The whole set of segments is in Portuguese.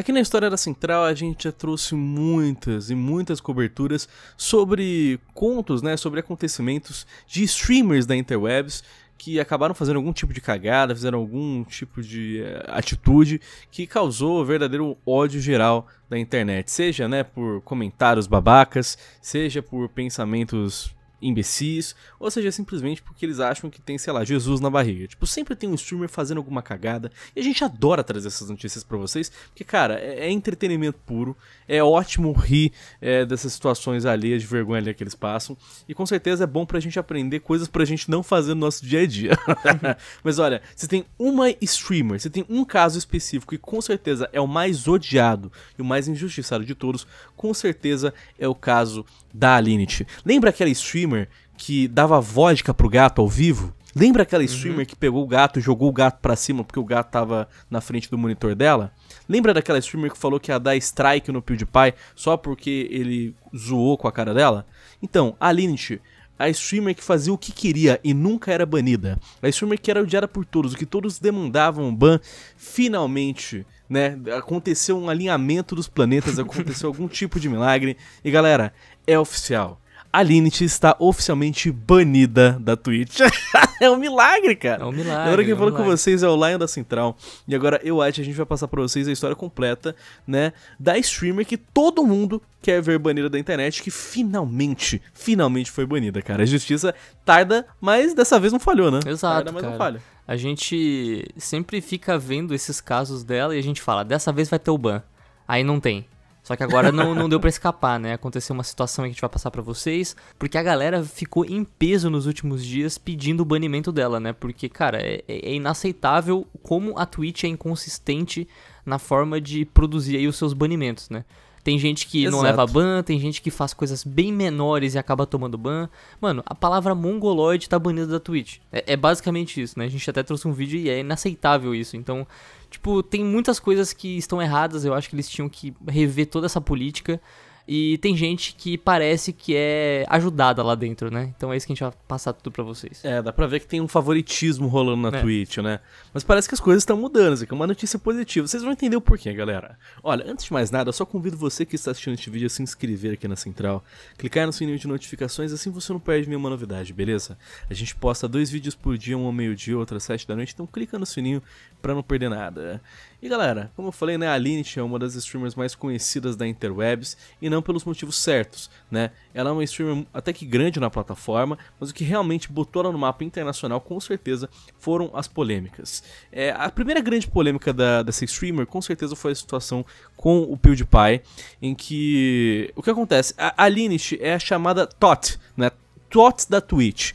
Aqui na História da Central a gente já trouxe muitas e muitas coberturas sobre contos, né, sobre acontecimentos de streamers da interwebs que acabaram fazendo algum tipo de cagada, fizeram algum tipo de eh, atitude que causou verdadeiro ódio geral da internet, seja, né, por comentários babacas, seja por pensamentos imbecis, ou seja, simplesmente porque eles acham que tem, sei lá, Jesus na barriga. Tipo, sempre tem um streamer fazendo alguma cagada, e a gente adora trazer essas notícias para vocês, porque, cara, é, é, entretenimento puro, é ótimo rir é, dessas situações alheias de vergonha ali que eles passam, e com certeza é bom pra gente aprender coisas pra gente não fazer no nosso dia a dia. Mas olha, se tem uma streamer, se tem um caso específico, e com certeza é o mais odiado e o mais injustiçado de todos, com certeza é o caso da Alinity. Lembra aquela streamer que dava vodka pro gato ao vivo? Lembra aquela uhum. streamer uhum. que pegou o gato e jogou o gato para cima porque o gato tava na frente do monitor dela? Lembra daquela streamer que falou que ia dar strike no PewDiePie só porque ele zoou com a cara dela? Então, a Alinity, a streamer que fazia o que queria e nunca era banida, a streamer que era odiada por todos, o que todos demandavam ban, finalmente né? Aconteceu um alinhamento dos planetas, aconteceu algum tipo de milagre. E galera, é oficial a Linity está oficialmente banida da Twitch. é um milagre, cara. É um milagre. Na hora que eu é um falo com vocês é o Lion da Central. E agora eu acho que a gente vai passar para vocês a história completa, né, da streamer que todo mundo quer ver banida da internet, que finalmente, finalmente foi banida, cara. A justiça tarda, mas dessa vez não falhou, né? Exato, tarda, mas cara. não falha. A gente sempre fica vendo esses casos dela e a gente fala, dessa vez vai ter o ban. Aí não tem. Só que agora não, não deu para escapar, né? Aconteceu uma situação que a gente vai passar para vocês, porque a galera ficou em peso nos últimos dias pedindo o banimento dela, né? Porque, cara, é, é, é inaceitável como a Twitch é inconsistente na forma de produzir aí os seus banimentos, né? Tem gente que Exato. não leva ban, tem gente que faz coisas bem menores e acaba tomando ban. Mano, a palavra mongoloide tá banida da Twitch. É, é basicamente isso, né? A gente até trouxe um vídeo e é inaceitável isso. Então, tipo, tem muitas coisas que estão erradas. Eu acho que eles tinham que rever toda essa política. E tem gente que parece que é ajudada lá dentro, né? Então é isso que a gente vai passar tudo pra vocês. É, dá pra ver que tem um favoritismo rolando na é. Twitch, né? Mas parece que as coisas estão mudando, isso aqui é uma notícia positiva. Vocês vão entender o porquê, galera. Olha, antes de mais nada, eu só convido você que está assistindo este vídeo a se inscrever aqui na Central, clicar no sininho de notificações, assim você não perde nenhuma novidade, beleza? A gente posta dois vídeos por dia, um ao meio-dia, outro às sete da noite, então clica no sininho pra não perder nada. E galera, como eu falei, né, a Lynch é uma das streamers mais conhecidas da Interwebs e não não pelos motivos certos, né? Ela é uma streamer até que grande na plataforma, mas o que realmente botou ela no mapa internacional, com certeza, foram as polêmicas. É, a primeira grande polêmica da, dessa streamer, com certeza, foi a situação com o PewDiePie, em que... O que acontece? A, a é a chamada TOT, né? TOT da Twitch.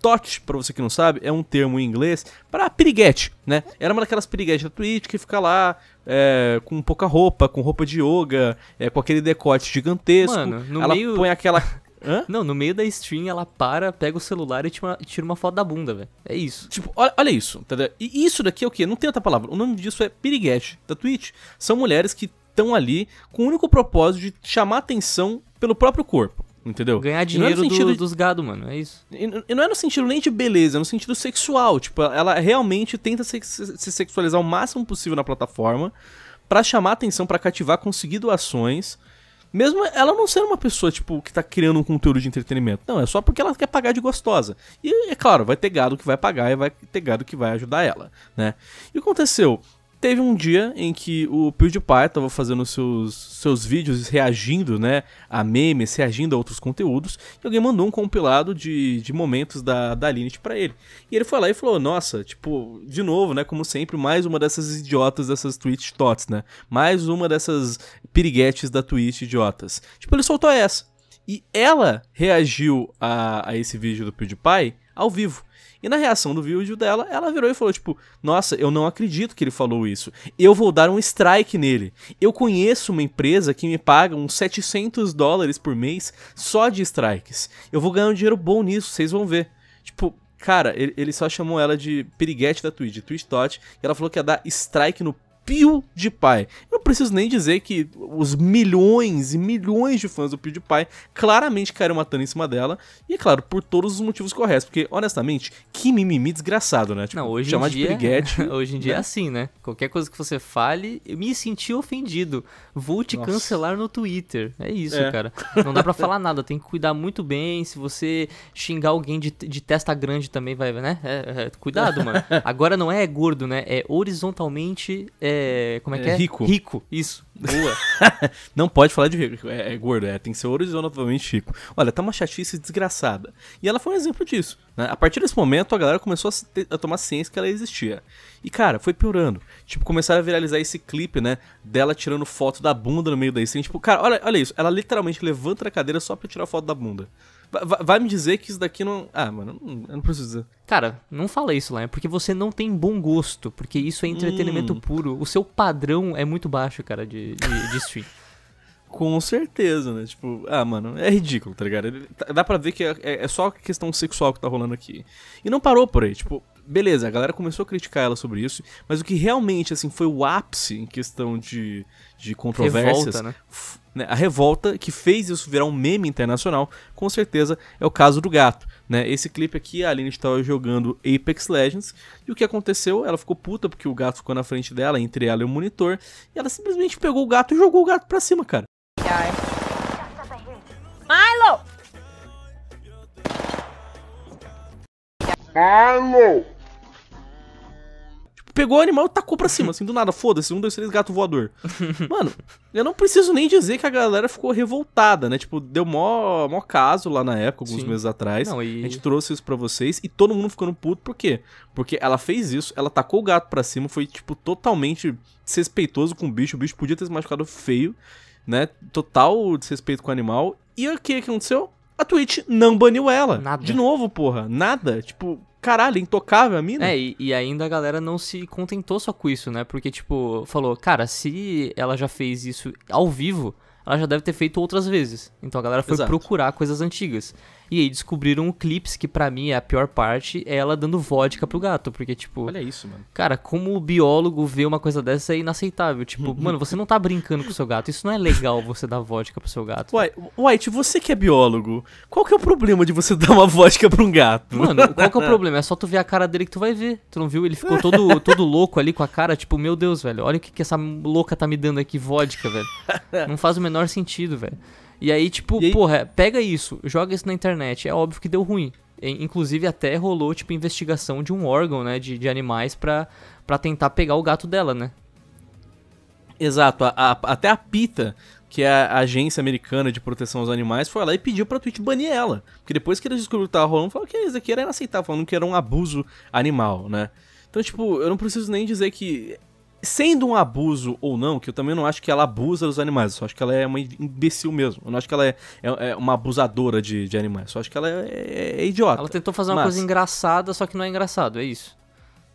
Tote pra você que não sabe, é um termo em inglês para piriguete, né? Era uma daquelas piriguetes da Twitch que fica lá é, com pouca roupa, com roupa de yoga, é, com aquele decote gigantesco. Mano, no ela meio... põe aquela. Hã? Não, no meio da stream ela para, pega o celular e tira uma, foto da bunda, velho. É isso. Tipo, olha, olha isso, entendeu? E isso daqui é o quê? Não tem outra palavra. O nome disso é piriguete da Twitch. São mulheres que estão ali com o único propósito de chamar atenção pelo próprio corpo. Entendeu? Ganhar é dinheiro é do, de... dos gado, mano. É isso. E, não é no sentido nem de beleza, é no sentido sexual. Tipo, ela realmente tenta se, se sexualizar o máximo possível na plataforma para chamar atenção, para cativar, conseguir doações. Mesmo ela não sendo uma pessoa, tipo, que tá criando um conteúdo de entretenimento. Não, é só porque ela quer pagar de gostosa. E, é claro, vai ter gado que vai pagar e vai ter gado que vai ajudar ela, né? E o que aconteceu? teve um dia em que o PewDiePie estava fazendo seus, seus vídeos reagindo, né, a memes, reagindo a outros conteúdos, e alguém mandou um compilado de, de momentos da, da Lineage para ele. E ele foi lá e falou, nossa, tipo, de novo, né, como sempre, mais uma dessas idiotas dessas Twitch Tots, né, mais uma dessas piriguetes da Twitch idiotas. Tipo, ele soltou essa. E ela reagiu a, a esse vídeo do PewDiePie ao vivo. E na reação do vídeo dela, ela virou e falou, tipo, nossa, eu não acredito que ele falou isso. Eu vou dar um strike nele. Eu conheço uma empresa que me paga uns 700 dólares por mês só de strikes. Eu vou ganhar um dinheiro bom nisso, vocês vão ver. Tipo, cara, ele, só chamou ela de piriguete da Twitch, de Twitch Tot, e ela falou que ia dar strike no Pio de Pai. Eu não preciso nem dizer que os milhões e milhões de fãs do Pio de Pai claramente caíram matando em cima dela. E é claro, por todos os motivos corretos. Porque, honestamente, que mimimi desgraçado, né? Tipo, não, hoje chamar em dia, de briguete. Hoje em dia é né? é assim, né? Qualquer coisa que você fale, eu me senti ofendido. Vou te Nossa. cancelar no Twitter. É isso, é. cara. Não dá para falar nada, tem que cuidar muito bem. Se você xingar alguém de, de testa grande também, vai, né? É, é, cuidado, mano. Agora não é gordo, né? É horizontalmente. É, é, como é que é? é? Rico. Rico, isso. Boa. não pode falar de rico, é, é gordo, é, tem que ser horizontalmente rico. Olha, tá uma chatice desgraçada. E ela foi um exemplo disso. Né? A partir desse momento, a galera começou a, ter, a, tomar ciência que ela existia. E, cara, foi piorando. Tipo, começaram a viralizar esse clipe, né? Dela tirando foto da bunda no meio da stream. Tipo, cara, olha, olha isso. Ela literalmente levanta a cadeira só pra tirar foto da bunda. Vai me dizer que isso daqui não. Ah, mano, eu não preciso dizer. Cara, não fala isso lá, é porque você não tem bom gosto, porque isso é entretenimento hum. puro. O seu padrão é muito baixo, cara, de, de, de stream. Com certeza, né? Tipo, ah, mano, é ridículo, tá ligado? Tá, dá pra ver que é, é, é, só questão sexual que tá rolando aqui. E não parou por aí, tipo, beleza, a galera começou a criticar ela sobre isso, mas o que realmente, assim, foi o ápice em questão de, de controvérsias. Revolta, né? Né? A revolta que fez isso virar um meme internacional, com certeza, é o caso do gato. Né? Esse clipe aqui, a Aline estava jogando Apex Legends, e o que aconteceu? Ela ficou puta porque o gato ficou na frente dela, entre ela e o monitor, e ela simplesmente pegou o gato e jogou o gato pra cima, cara. Milo! Milo! pegou o animal e tacou pra cima, assim, do nada, foda-se, um, dois, três, gato voador. Mano, eu não preciso nem dizer que a galera ficou revoltada, né? Tipo, deu mó, mó caso lá na época, alguns Sim. meses atrás. Não, e... A gente trouxe isso pra vocês e todo mundo ficando puto, por quê? Porque ela fez isso, ela tacou o gato pra cima, foi, tipo, totalmente desrespeitoso com o bicho, o bicho podia ter se machucado feio, né? Total desrespeito com o animal. E o que aconteceu? A Twitch não baniu ela. Nada. De novo, porra. Nada. Tipo, caralho, intocável a mina. É, e, e, ainda a galera não se contentou só com isso, né? Porque, tipo, falou, cara, se ela já fez isso ao vivo, ela já deve ter feito outras vezes. Então a galera foi Exato. procurar coisas antigas. E aí descobriram o clips, que para mim é a pior parte, é ela dando vodka pro gato, porque tipo, olha isso, mano. Cara, como o biólogo vê uma coisa dessa é inaceitável, tipo, mano, você não tá brincando com o seu gato, isso não é legal você dar vodka pro seu gato. White, você que é biólogo, qual que é o problema de você dar uma vodka pra um gato? Mano, qual que é o problema? É só tu ver a cara dele que tu vai ver. Tu não viu? Ele ficou todo todo louco ali com a cara, tipo, meu Deus, velho, olha o que que essa louca tá me dando aqui vodka, velho. Não faz o menor sentido, velho. E aí, tipo, e aí... porra, pega isso, joga isso na internet. É óbvio que deu ruim. Inclusive, até rolou, tipo, investigação de um órgão, né, de, de animais pra, pra tentar pegar o gato dela, né? Exato. A, a, até a PITA, que é a Agência Americana de Proteção aos Animais, foi lá e pediu pra Twitch banir ela. Porque depois que eles descobriram que tava rolando, falou que isso aqui era inaceitável, falando que era um abuso animal, né? Então, tipo, eu não preciso nem dizer que sendo um abuso ou não, que eu também não acho que ela abusa dos animais, eu só acho que ela é uma imbecil mesmo. Eu não acho que ela é, é, é uma abusadora de, de animais, eu só acho que ela é, é, é idiota. Ela tentou fazer uma Mas... coisa engraçada, só que não é engraçado, é isso.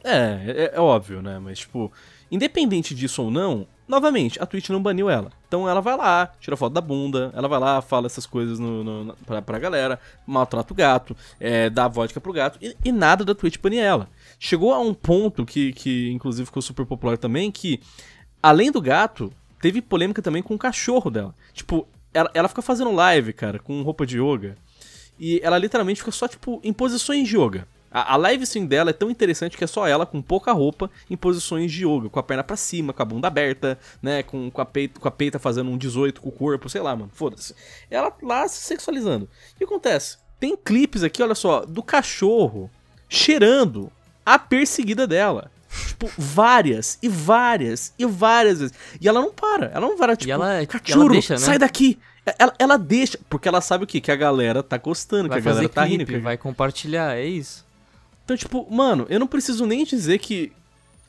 É, é, é, óbvio, né? Mas, tipo, independente disso ou não, novamente, a Twitch não baniu ela. Então ela vai lá, tira foto da bunda, ela vai lá, fala essas coisas no, no, pra, pra galera, maltrata o gato, é, dá vodka pro gato, e, e nada da Twitch bania ela chegou a um ponto que, que inclusive ficou super popular também, que além do gato, teve polêmica também com o cachorro dela. Tipo, ela, ela fica fazendo live, cara, com roupa de yoga. E ela literalmente fica só, tipo, em posições de yoga. A, a live stream dela é tão interessante que é só ela com pouca roupa em posições de yoga, com a perna para cima, com a bunda aberta, né? Com, com, a peito com a peita fazendo um 18 com o corpo, sei lá, mano. Foda-se. Ela lá se sexualizando. O que acontece? Tem clipes aqui, olha só, do cachorro cheirando a perseguida dela. Tipo, várias e várias e várias vezes. E ela não para, ela não para, tipo, e ela, é, cachorro, ela deixa, né? sai daqui. Ela, ela deixa, porque ela sabe o que? Que a galera tá gostando, vai tá que a galera tá clipe, rindo. Que... Vai compartilhar, é isso. Então, tipo, mano, eu não preciso nem dizer que.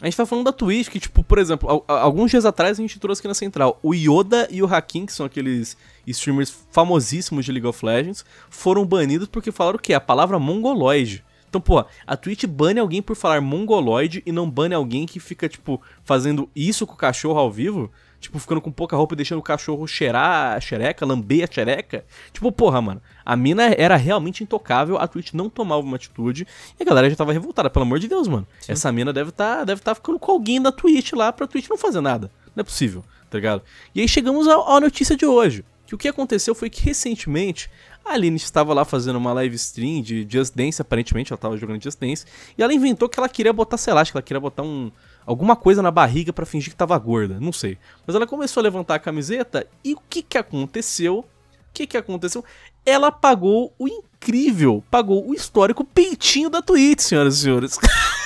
A gente tá falando da Twitch, que, tipo, por exemplo, alguns dias atrás a gente trouxe aqui na Central. O Yoda e o Hakim, que são aqueles streamers famosíssimos de League of Legends, foram banidos porque falaram o quê? A palavra mongoloide. Então, pô, a Twitch bane alguém por falar mongoloide e não bane alguém que fica, tipo, fazendo isso com o cachorro ao vivo? Tipo, ficando com pouca roupa e deixando o cachorro cheirar a xereca, lamber a xereca. Tipo, porra, mano. A mina era realmente intocável, a Twitch não tomava uma atitude e a galera já tava revoltada. Pelo amor de Deus, mano. Sim. Essa mina deve tá, deve tá ficando com alguém da Twitch lá pra Twitch não fazer nada. Não é possível, tá ligado? E aí chegamos à notícia de hoje que o que aconteceu foi que recentemente a Aline estava lá fazendo uma live stream de Just Dance, aparentemente ela estava jogando Just Dance, e ela inventou que ela queria botar, sei lá, acho que ela queria botar um alguma coisa na barriga para fingir que estava gorda, não sei. Mas ela começou a levantar a camiseta e o que que aconteceu? O que que aconteceu? Ela pagou o incrível, pagou o histórico peitinho da Twitch, senhoras e senhores.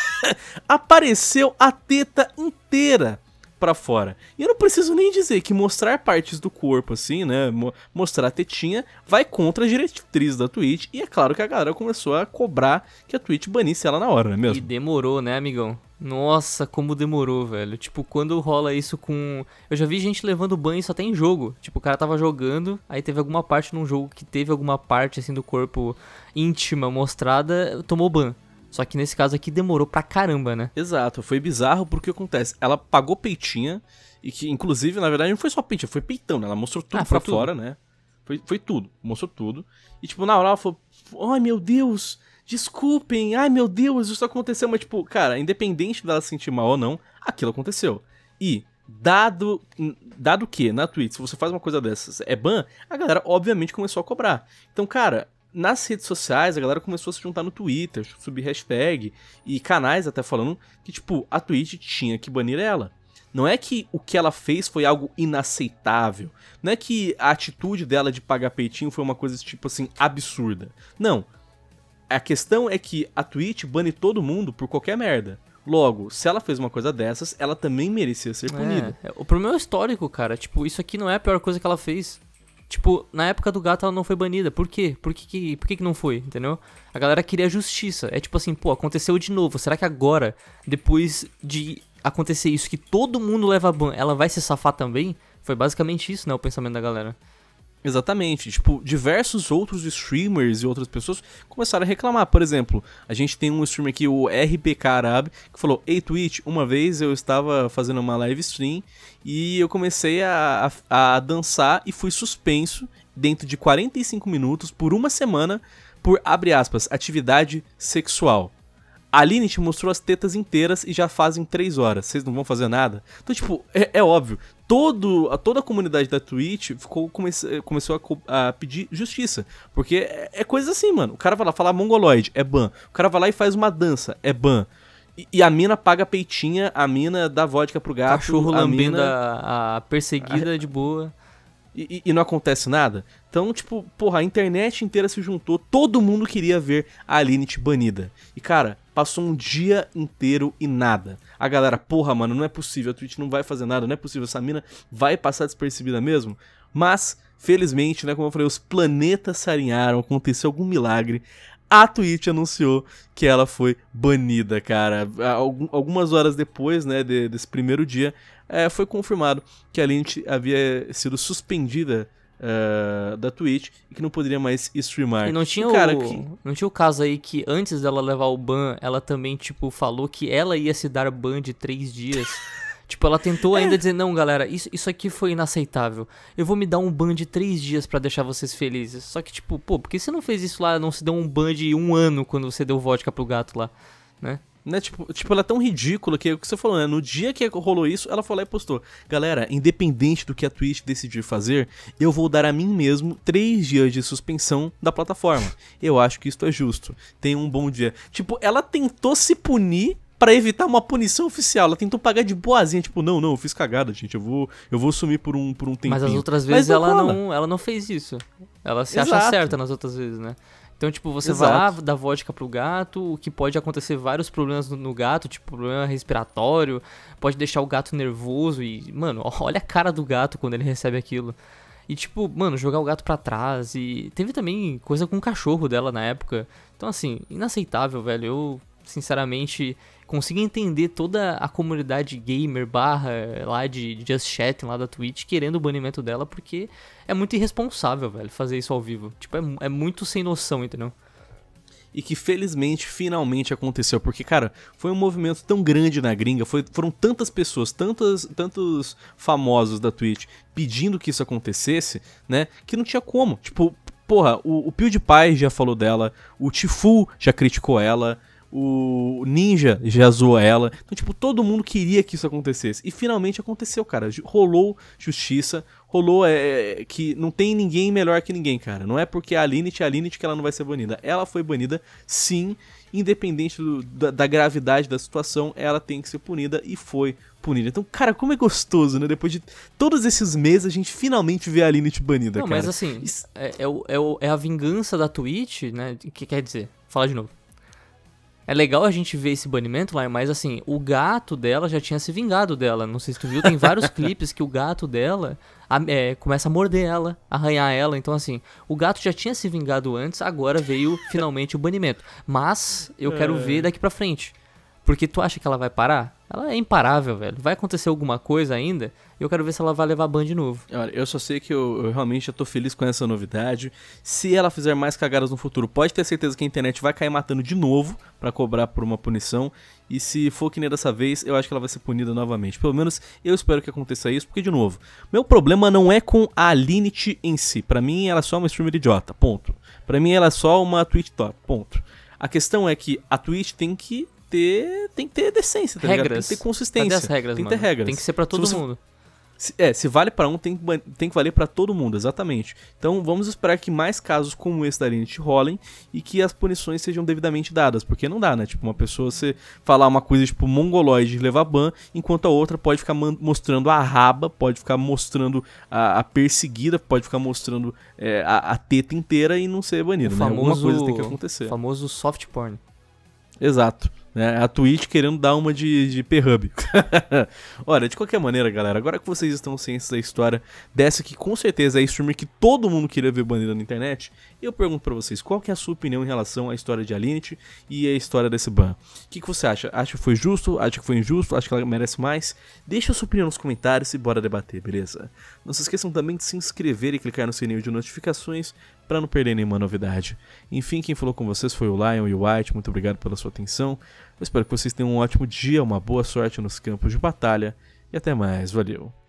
Apareceu a teta inteira para fora. E eu não preciso nem dizer que mostrar partes do corpo assim, né, mostrar a tetinha, vai contra a diretriz da Twitch. E é claro que a galera começou a cobrar que a Twitch banisse ela na hora, não é mesmo? E demorou, né, amigão? Nossa, como demorou, velho. Tipo, quando rola isso com. Eu já vi gente levando banho só até em jogo. Tipo, o cara tava jogando, aí teve alguma parte num jogo que teve alguma parte assim do corpo íntima mostrada, tomou ban. Só que nesse caso aqui demorou pra caramba, né? Exato, foi bizarro porque acontece. Ela pagou peitinha, e que, inclusive, na verdade, não foi só peitinha, foi peitão, né? Ela mostrou tudo ah, pra tudo. fora, né? Foi, foi tudo, mostrou tudo. E, tipo, na hora ela falou: Ai meu Deus, desculpem, ai meu Deus, isso aconteceu. Mas, tipo, cara, independente dela se sentir mal ou não, aquilo aconteceu. E, dado dado que na Twitch, se você faz uma coisa dessas, é ban, a galera obviamente começou a cobrar. Então, cara, nas redes sociais, a galera começou a se juntar no Twitter, subir hashtag e canais até falando que, tipo, a Twitch tinha que banir ela. Não é que o que ela fez foi algo inaceitável. Não é que a atitude dela de pagar peitinho foi uma coisa, tipo assim, absurda. Não. A questão é que a Twitch bane todo mundo por qualquer merda. Logo, se ela fez uma coisa dessas, ela também merecia ser é, punida. É, o problema é o histórico, cara. Tipo, isso aqui não é a pior coisa que ela fez. Tipo, na época do gato ela não foi banida. Por quê? Por que, que, por que, que não foi? Entendeu? A galera queria justiça. É tipo assim, pô, aconteceu de novo. Será que agora, depois de acontecer isso, que todo mundo leva ban, ela vai se safar também? Foi basicamente isso, né? O pensamento da galera. Exatamente. Tipo, diversos outros streamers e outras pessoas começaram a reclamar. Por exemplo, a gente tem um streamer aqui, o RPK Arab, que falou: Ei, Twitch, uma vez eu estava fazendo uma live stream e eu comecei a, a, a dançar e fui suspenso dentro de 45 minutos por uma semana por, abre aspas, atividade sexual. A Aline te mostrou as tetas inteiras e já fazem 3 horas. Vocês não vão fazer nada? Então, tipo, é, é óbvio. Todo, a, toda a comunidade da Twitch ficou, comece, começou a, a, pedir justiça. Porque é, é, coisa assim, mano. O cara vai lá falar mongoloid, é ban. O cara vai lá e faz uma dança, é ban. E, a mina paga peitinha, a mina dá vodka pro gato. Cachorro lambendo a, mina, a perseguida a... de boa. E, e, não acontece nada. Então, tipo, porra, a internet inteira se juntou, todo mundo queria ver a Aline banida. E, cara, Passou um dia inteiro e nada. A galera, porra, mano, não é possível, a Twitch não vai fazer nada, não é possível, essa mina vai passar despercebida mesmo. Mas, felizmente, né, como eu falei, os planetas se alinharam, aconteceu algum milagre. A Twitch anunciou que ela foi banida, cara. Algum, algumas horas depois, né, de, desse primeiro dia, é, foi confirmado que a Lynch havia sido suspendida Uh, da Twitch e que não poderia mais streamar. E não tinha o, tipo, cara o... Que... não tinha o caso aí que antes dela levar o ban, ela também tipo falou que ela ia se dar ban de três dias. tipo, ela tentou ainda é. dizer, não, galera, isso, isso aqui foi inaceitável. Eu vou me dar um ban de três dias para deixar vocês felizes. Só que, tipo, pô, por que você não fez isso lá, não se deu um ban de um ano quando você deu vodka pro gato lá, né? Né? Tipo, tipo, ela é tão ridícula que é o que você falou, né? No dia que rolou isso, ela falou e postou. Galera, independente do que a Twitch decidir fazer, eu vou dar a mim mesmo três dias de suspensão da plataforma. Eu acho que isto é justo. Tenha um bom dia. Tipo, ela tentou se punir para evitar uma punição oficial. Ela tentou pagar de boazinha, tipo, não, não, eu fiz cagada, gente. Eu vou, eu vou sumir por um, por um tempinho. Mas as outras vezes Mas ela, não, ela não fez isso. Ela se Exato. acha certa nas outras vezes, né? Então, tipo, você Exato. vai lá, dá vodka pro gato, o que pode acontecer vários problemas no, no, gato, tipo, problema respiratório, pode deixar o gato nervoso e, mano, olha a cara do gato quando ele recebe aquilo. E, tipo, mano, jogar o gato pra trás e... Teve também coisa com o cachorro dela na época. Então, assim, inaceitável, velho. Eu, sinceramente, consiga entender toda a comunidade gamer barra lá de Just Chat, lá da Twitch, querendo o banimento dela, porque é muito irresponsável, velho, fazer isso ao vivo. Tipo, é, é muito sem noção, entendeu? e que felizmente finalmente aconteceu, porque cara, foi um movimento tão grande na gringa, foi, foram tantas pessoas, tantas, tantos famosos da Twitch pedindo que isso acontecesse, né, que não tinha como. Tipo, porra, o, o PewDiePie já falou dela, o Tifu já criticou ela, o Ninja já zoou ela. Então, tipo, todo mundo queria que isso acontecesse. E finalmente aconteceu, cara. Rolou justiça, rolou é, é, que não tem ninguém melhor que ninguém, cara. Não é porque a Alinity é a Aline é que ela não vai ser banida. Ela foi banida, sim, independente do, da, da, gravidade da situação, ela tem que ser punida e foi punida. Então, cara, como é gostoso, né? Depois de todos esses meses, a gente finalmente vê a Alinity banida, não, cara. Mas assim, Isso... é, é, é, é a vingança da Twitch, né? O que quer dizer? Fala de novo. É legal a gente ver esse banimento, lá, mas assim, o gato dela já tinha se vingado dela. Não sei se tu viu, tem vários clipes que o gato dela a, é, começa a morder ela, arranhar ela. Então, assim, o gato já tinha se vingado antes, agora veio finalmente o banimento. Mas eu quero é... ver daqui pra frente. Porque tu acha que ela vai parar? Ela é imparável, velho. Vai acontecer alguma coisa ainda e eu quero ver se ela vai levar ban de novo. Olha, eu só sei que eu, eu, realmente já tô feliz com essa novidade. Se ela fizer mais cagadas no futuro, pode ter certeza que a internet vai cair matando de novo para cobrar por uma punição. E se for que nem dessa vez, eu acho que ela vai ser punida novamente. Pelo menos eu espero que aconteça isso, porque de novo, meu problema não é com a Alinity em si. Para mim ela é só uma streamer idiota, ponto. Para mim ela é só uma Twitch top, ponto. A questão é que a Twitch tem que ter, tem que ter decência, tá regras. Ligado? Tem que ter consistência. Cadê as regras, tem que ter mano? regras. Tem que ser para todo se mundo. É, se vale para um, tem, tem que valer para todo mundo, exatamente. Então vamos esperar que mais casos como esse da Linity rolem e que as punições sejam devidamente dadas, porque não dá, né? Tipo, uma pessoa você falar uma coisa tipo mongoloide e levar ban, enquanto a outra pode ficar mostrando a raba, pode ficar mostrando a, a perseguida, pode ficar mostrando é, a, a, teta inteira e não ser banida. né? famoso, Alguma coisa tem que acontecer. famoso soft porn. Exato. Né? A Twitch querendo dar uma de, de perhub. Olha, de qualquer maneira, galera, agora que vocês estão cientes da história dessa que com certeza é a streamer que todo mundo queria ver banida na internet, eu pergunto para vocês, qual que é a sua opinião em relação à história de Alinity e a história desse ban? O que, que você acha? Acha que foi justo? Acha que foi injusto? Acha que ela merece mais? Deixa a sua opinião nos comentários e bora debater, beleza? Não se esqueçam também de se inscrever e clicar no sininho de notificações para não perder nenhuma novidade. Enfim, quem falou com vocês foi o Lion e o White, muito obrigado pela sua atenção. Eu espero que vocês tenham um ótimo dia, uma boa sorte nos campos de batalha e até mais, valeu!